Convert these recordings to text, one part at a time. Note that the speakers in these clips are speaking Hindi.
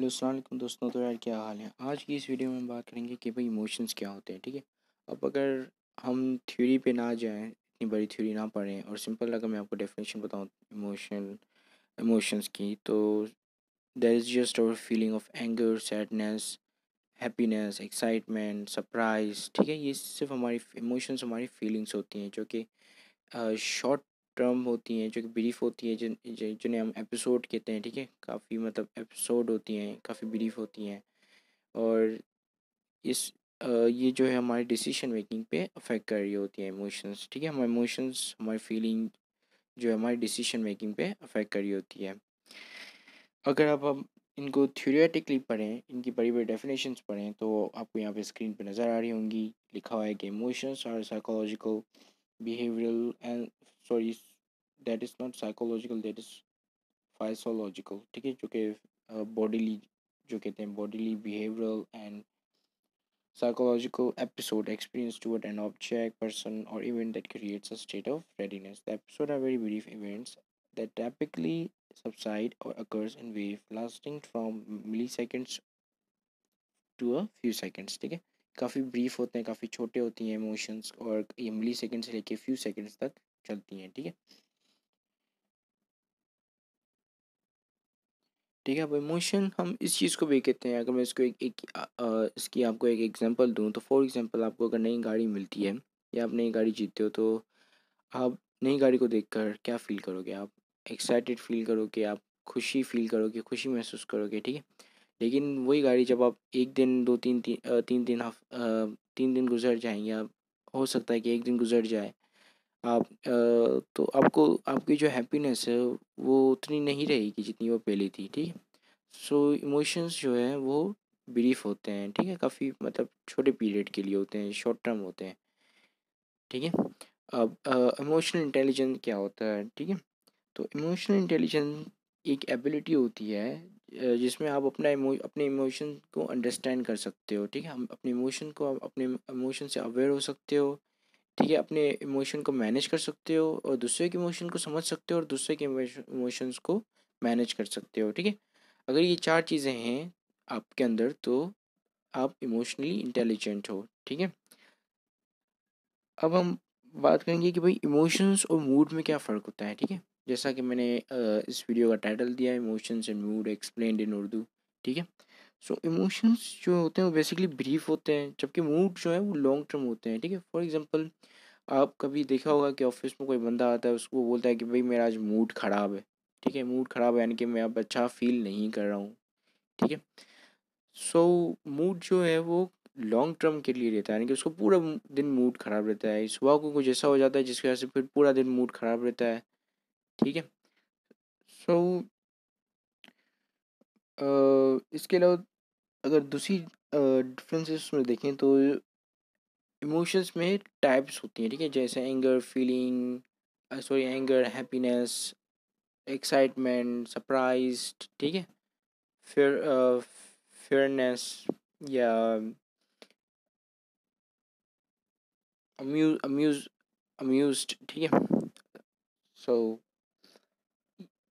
हेलो असलम दोस्तों तो यार क्या हाल है आज की इस वीडियो में हम बात करेंगे कि भाई इमोशंस क्या होते हैं ठीक है अब अगर हम थ्योरी पे ना जाएं इतनी बड़ी थ्योरी ना पढ़ें और सिंपल अगर मैं आपको डेफिनेशन बताऊं इमोशन इमोशंस की तो there is just our feeling of anger sadness happiness excitement surprise ठीक है ये सिर्फ हमारी इमोशंस हमारी फीलिंग्स होती हैं जो कि शॉर्ट टर्म होती हैं जो कि ब्रीफ होती है जिन जिन्हें हम एपिसोड कहते हैं ठीक है काफ़ी मतलब एपिसोड होती हैं काफ़ी ब्रीफ होती हैं और इस ये जो है हमारे डिसीशन मेकिंग पे अफेक्ट कर रही होती है इमोशंस ठीक है हमारे इमोशंस हमारी फीलिंग जो है हमारी डिसीशन मेकिंग पे अफेक्ट कर रही होती है अगर आप हम इनको थ्योरेटिकली पढ़ें इनकी बड़ी बड़ी डेफिनेशंस पढ़ें तो आपको यहाँ पे स्क्रीन पे नज़र आ रही होंगी लिखा हुआ है कि emotions are psychological behavioural and sorry that is not psychological that is physiological ठीक है जो कि बॉडीली जो कहते हैं bodily behavioural and psychological episode experience toward an object, person, or event that creates a state of readiness. The episode are very brief events that typically subside or occurs in wave lasting from milliseconds to a few seconds. ठीक है काफ़ी ब्रीफ होते हैं काफ़ी छोटे होती हैं इमोशंस और ये मिली सेकेंड से लेके फ्यू सेकेंड्स तक चलती हैं ठीक है ठीक है अब इमोशन हम इस चीज़ को भी कहते हैं अगर मैं इसको एक, एक आ, इसकी आपको एक एग्जांपल दूं तो फॉर एग्जांपल आपको अगर नई गाड़ी मिलती है या आप नई गाड़ी जीतते हो तो आप नई गाड़ी को देखकर क्या फील करोगे आप एक्साइटेड फील करोगे आप खुशी फील करोगे खुशी महसूस करोगे ठीक है लेकिन वही गाड़ी जब आप एक दिन दो तीन ती, तीन तीन दिन तीन दिन गुजर जाएंगे आप हो सकता है कि एक दिन गुजर जाए आप तो आपको आपकी जो हैप्पीनेस है वो उतनी नहीं रहेगी जितनी वो पहले थी ठीक है सो इमोशंस जो है वो ब्रीफ होते हैं ठीक है काफ़ी मतलब छोटे पीरियड के लिए होते हैं शॉर्ट टर्म होते हैं ठीक है अब इमोशनल इंटेलिजेंस क्या होता है ठीक है तो इमोशनल इंटेलिजेंस एक एबिलिटी होती है जिसमें आप अपना इमो अपने इमोशन को अंडरस्टैंड कर सकते हो ठीक है हम अपने इमोशन को आप अपने इमोशन से अवेयर हो सकते हो ठीक है अपने इमोशन को मैनेज कर सकते हो और दूसरे के इमोशन को समझ सकते हो और दूसरे के इमोशंस को मैनेज कर सकते हो ठीक है अगर ये चार चीज़ें हैं आपके अंदर तो आप इमोशनली इंटेलिजेंट हो ठीक है अब हम बात करेंगे कि भाई इमोशंस और मूड में क्या फ़र्क होता है ठीक है जैसा कि मैंने इस वीडियो का टाइटल दिया emotions and mood explain in Urdu ठीक है सो इमोशंस जो होते हैं वो बेसिकली ब्रीफ होते हैं जबकि मूड जो है वो लॉन्ग टर्म होते हैं ठीक है फॉर एग्जांपल आप कभी देखा होगा कि ऑफिस में कोई बंदा आता है उसको बोलता है कि भाई मेरा आज मूड ख़राब है ठीक है मूड ख़राब है यानी कि मैं अब अच्छा फील नहीं कर रहा हूँ ठीक है सो मूड जो है वो लॉन्ग टर्म के लिए रहता है यानी कि उसको पूरा दिन मूड ख़राब रहता है सुबह को कुछ ऐसा हो जाता है जिसकी वजह से फिर पूरा दिन मूड ख़राब रहता है ठीक है सो so, इसके अलावा अगर दूसरी डिफरेंसेस में देखें तो इमोशंस में टाइप्स होती हैं ठीक है जैसे anger feeling sorry anger happiness excitement surprise ठीक है फिर फेयरनेस या अम्यूज अम्यूज अम्यूज ठीक है सो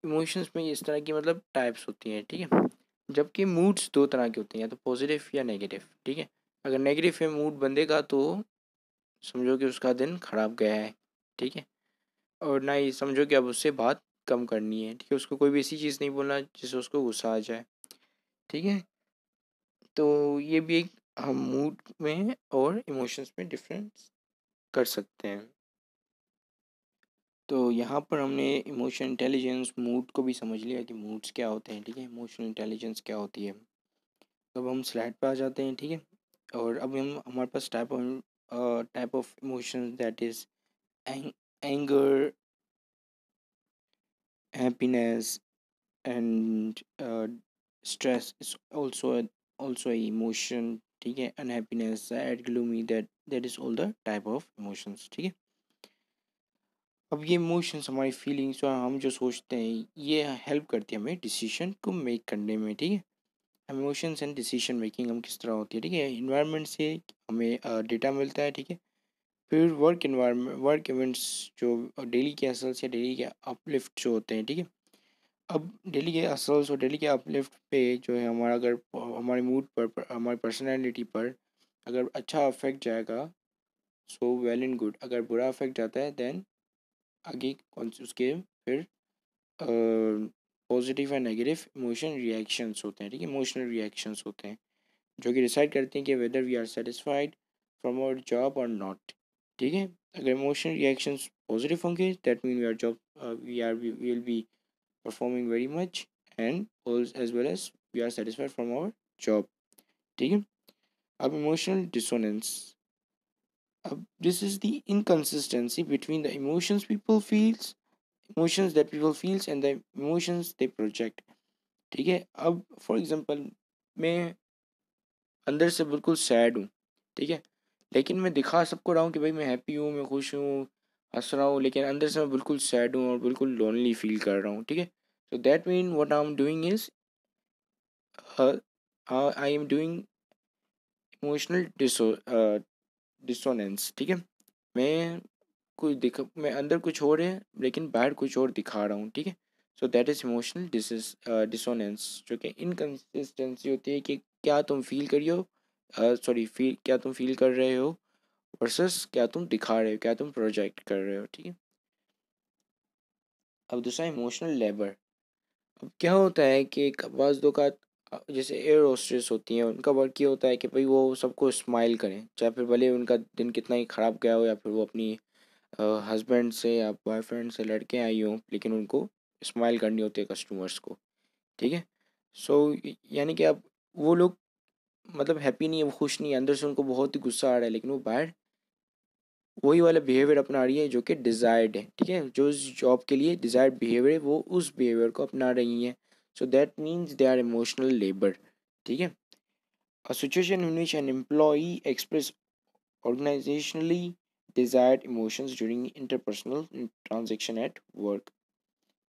इमोशंस में इस तरह की मतलब टाइप्स होती हैं ठीक है जबकि मूड्स दो तरह के होते हैं या तो पॉजिटिव या नेगेटिव ठीक है अगर नेगेटिव है मूड बंदे का तो समझो कि उसका दिन खराब गया है ठीक है और ना ही समझो कि अब उससे बात कम करनी है ठीक है उसको कोई भी ऐसी चीज़ नहीं बोलना जिससे उसको गुस्सा आ जाए ठीक है तो ये भी एक हम मूड में और इमोशंस में डिफरेंस कर सकते हैं तो यहाँ पर हमने इमोशन इंटेलिजेंस मूड को भी समझ लिया कि मूड्स क्या होते हैं ठीक है इमोशनल इंटेलिजेंस क्या होती है तो अब हम स्लाइड पर आ जाते हैं ठीक है और अब हम हमारे पास type of type of emotion that is anger happiness and stress is also also emotion ठीक है unhappiness and gloomy that that is all the type of emotions ठीक है अब ये इमोशंस हमारी फीलिंग्स और हम जो सोचते हैं ये हेल्प करती है हमें डिसीजन को मेक करने में ठीक है इमोशंस एंड डिसीजन मेकिंग हम किस तरह होती है ठीक है इन्वायरमेंट से हमें डेटा मिलता है ठीक है फिर वर्क इन्वायरमेंट वर्क इवेंट्स जो डेली के असल्स या डेली के अपलिफ्ट जो होते हैं ठीक है अब डेली के असल्स और डेली के अपलिफ्ट पे जो है हमारा अगर हमारे मूड पर, हमारी पर्सनैलिटी पर अगर अच्छा अफेक्ट जाएगा सो वेल एंड गुड अगर बुरा अफेक्ट जाता है देन आगे कौन उसके फिर positive and negative emotion reactions होते हैं ठीक है इमोशनल रिएक्शंस होते हैं जो कि डिसाइड करते हैं कि whether we are satisfied from our job और नॉट ठीक है अगर इमोशनल रिएक्शंस पॉजिटिव होंगे that mean we are job we are we will be performing very much and as well as we are satisfied from our job ठीक है अब इमोशनल डिसोनेंस अब this is the inconsistency between the emotions people feels emotions that people feels and the emotions they project ठीक है अब फॉर एग्जांपल मैं अंदर से बिल्कुल सैड हूँ ठीक है लेकिन मैं दिखा सबको रहा हूँ कि भाई मैं हैप्पी हूँ मैं खुश हूँ हंस रहा हूँ लेकिन अंदर से मैं बिल्कुल सैड हूँ और बिल्कुल लोनली फील कर रहा हूँ ठीक है so that mean what I am doing is I am doing emotional dissonance ठीक है मैं कुछ दिख मैं अंदर कुछ और है लेकिन बाहर कुछ और दिखा रहा हूँ ठीक है so that is emotional dissonance जो कि इनकन्सिस्टेंसी होती है कि क्या तुम फील करियो सॉरी फील क्या तुम फील कर रहे हो वर्सेस क्या तुम दिखा रहे हो क्या तुम प्रोजेक्ट कर रहे हो ठीक है अब दूसरा इमोशनल लेबर अब क्या होता है कि बाज़ का जैसे एयर होस्टेस होती हैं उनका वर्क ये होता है कि भाई वो सबको स्माइल करें चाहे फिर भले उनका दिन कितना ही ख़राब गया हो या फिर वो अपनी हस्बैंड से या बॉयफ्रेंड से लड़के आई हों लेकिन उनको स्माइल करनी होती है कस्टमर्स को ठीक है सो यानी कि आप वो लोग मतलब हैप्पी नहीं है वो खुश नहीं है अंदर से उनको बहुत ही गुस्सा आ रहा है लेकिन वो बाहर वही वाला बिहेवियर अपना रही है जो कि डिज़ायर्ड है ठीक है जो उस जॉब के लिए डिज़ायर्ड बिहेवियर है वो उस बिहेवियर को अपना रही हैं so that means they are emotional labour ठीक है situation in which an an express organisationally desired emotions during interpersonal transaction at work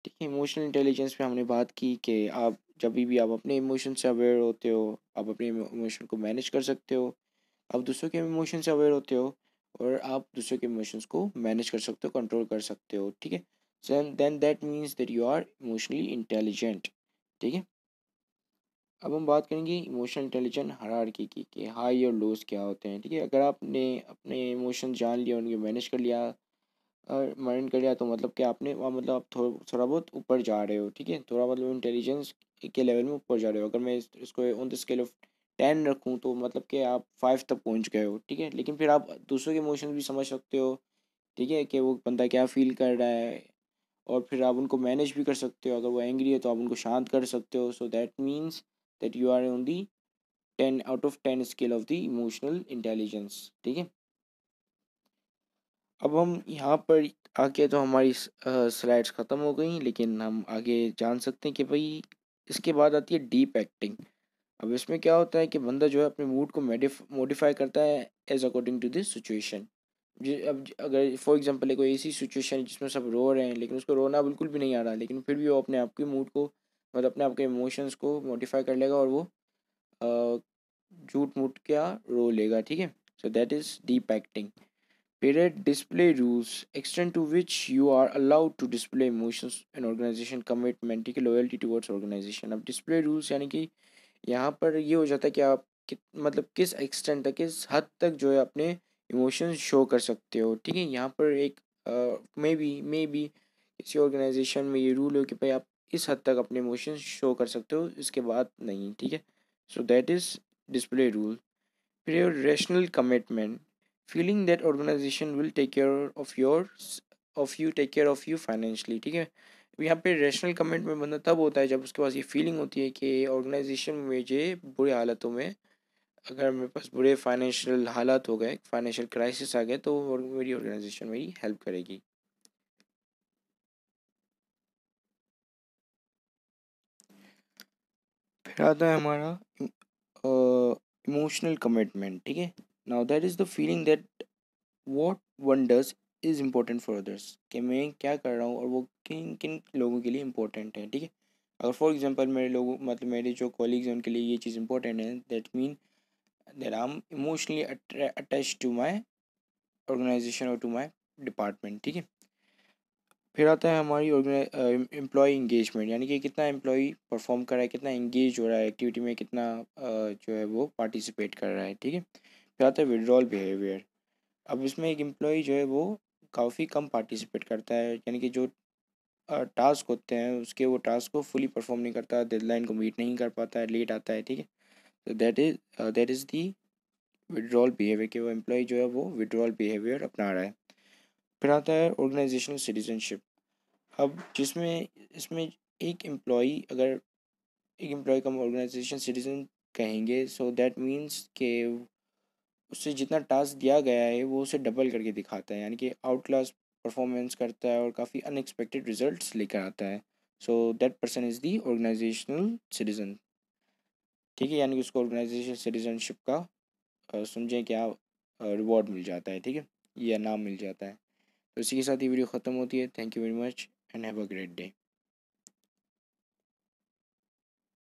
ठीक है इमोशनल इंटेलिजेंस पे हमने बात की कि आप जब भी आप अपने इमोशन से अवेयर होते हो आप अपने इमोशन को मैनेज कर सकते हो आप दूसरों के इमोशन से अवेयर होते हो और आप दूसरों के इमोशंस को मैनेज कर सकते हो कंट्रोल कर सकते हो ठीक है then that means that you are emotionally intelligent ठीक है अब हम बात करेंगे इमोशनल इंटेलिजेंट हरारकी की कि हाई और लोस क्या होते हैं ठीक है अगर आपने अपने इमोशन जान लिया उनके मैनेज कर लिया मैनेज कर लिया तो मतलब कि आपने वहाँ मतलब आप थोड़ा थोड़ा बहुत ऊपर जा रहे हो ठीक है थोड़ा मतलब इंटेलिजेंस के लेवल में ऊपर जा रहे हो अगर मैं इसको on the scale of ten रखूँ तो मतलब कि आप फाइव तक पहुँच गए हो ठीक है लेकिन फिर आप दूसरों के इमोशन भी समझ सकते हो ठीक है कि वो बंदा क्या फील कर रहा है और फिर आप उनको मैनेज भी कर सकते हो अगर वो एंग्री है तो आप उनको शांत कर सकते हो so that means that you are on the ten out of ten scale of the emotional intelligence ठीक है अब हम यहाँ पर आके तो हमारी स्लाइड्स ख़त्म हो गई लेकिन हम आगे जान सकते हैं कि भाई इसके बाद आती है डीप एक्टिंग अब इसमें क्या होता है कि बंदा जो है अपने मूड को मॉडिफाई करता है as according to this situation अब अगर फॉर एग्जांपल कोई ऐसी सिचुएशन है जिसमें सब रो रहे हैं लेकिन उसको रोना बिल्कुल भी नहीं आ रहा लेकिन फिर भी वो अपने आप के मूड को मतलब अपने आपके इमोशंस को मॉडिफाई कर लेगा और वो झूठ मूठ का रो लेगा ठीक है so that is deep acting period display rules extend to which you are allowed to display emotions and organisation commitment ठीक है लॉयल्टी टूवर्ड्स ऑर्गेनाइजेशन अब डिस्प्ले रूल्स यानी कि यहाँ पर ये हो जाता है कि आप कि, मतलब किस एक्सटेंड तक किस हद तक जो है अपने इमोशंस शो कर सकते हो ठीक है यहाँ पर एक मे बी मे बी किसी ऑर्गेनाइजेशन में ये रूल हो कि भाई आप इस हद तक अपने इमोशन शो कर सकते हो इसके बाद नहीं ठीक है so that is display rule फिर your rational commitment feeling that organisation will take care of your of you take care of you financially ठीक है तो यहाँ पे रेशनल कमेंट में बंदा तब होता है जब उसके पास ये फीलिंग होती है कि ऑर्गेनाइजेशन मुझे बुरे हालातों में अगर मेरे पास बुरे फाइनेंशियल हालात हो गए फाइनेंशियल क्राइसिस आ गए तो मेरी ऑर्गेनाइजेशन मेरी हेल्प करेगी इरादा है हमारा इमोशनल कमिटमेंट ठीक है now that is the feeling that what one does is important for others कि मैं क्या कर रहा हूँ और वो किन किन लोगों के लिए इम्पोर्टेंट है ठीक है अगर फॉर एग्जाम्पल मेरे लोगों मतलब मेरे जो कॉलीग्स हैं उनके लिए ये चीज़ इंपॉर्टेंट है that mean that I am emotionally attach to my organisation और टू माई डिपार्टमेंट ठीक है फिर आता है हमारी एम्प्लॉय इंगेजमेंट uh, यानी कि कितना एम्प्लॉय परफॉर्म कर रहा है कितना इंगेज हो रहा है एक्टिविटी में कितना uh, जो है वो पार्टिसिपेट कर रहा है ठीक है फिर आता है विड्रॉल बिहेवियर अब इसमें एक एम्प्लॉई जो है वो काफ़ी कम पार्टिसिपेट करता है यानी कि जो टास्क uh, होते हैं उसके वो टास्क को फुली परफॉर्म नहीं करता डेडलाइन को मीट नहीं कर पाता है लेट आता है ठीक है तो that is that is the withdrawal behaviour कि वो एम्प्लॉय जो है वो विड्रॉल बिहेवियर अपना रहा है फिर आता है ऑर्गेनाइजेशनल सिटीजनशिप अब जिसमें इसमें एक एम्प्लॉई अगर एक एम्प्लॉय का हम ऑर्गेनाइजेशन सिटीजन कहेंगे सो दैट मीन्स के उससे जितना टास्क दिया गया है वो उसे डबल करके दिखाता है यानी कि आउट क्लास परफॉर्मेंस करता है और काफ़ी अनएक्सपेक्टेड रिज़ल्ट लेकर आता है so that person is the organisational citizen ठीक है यानी कि उसको ऑर्गेनाइजेशन सिटीजनशिप का समझें क्या रिवॉर्ड मिल जाता है ठीक है या नाम मिल जाता है तो इसी के साथ ये वीडियो ख़त्म होती है thank you very much and have a great day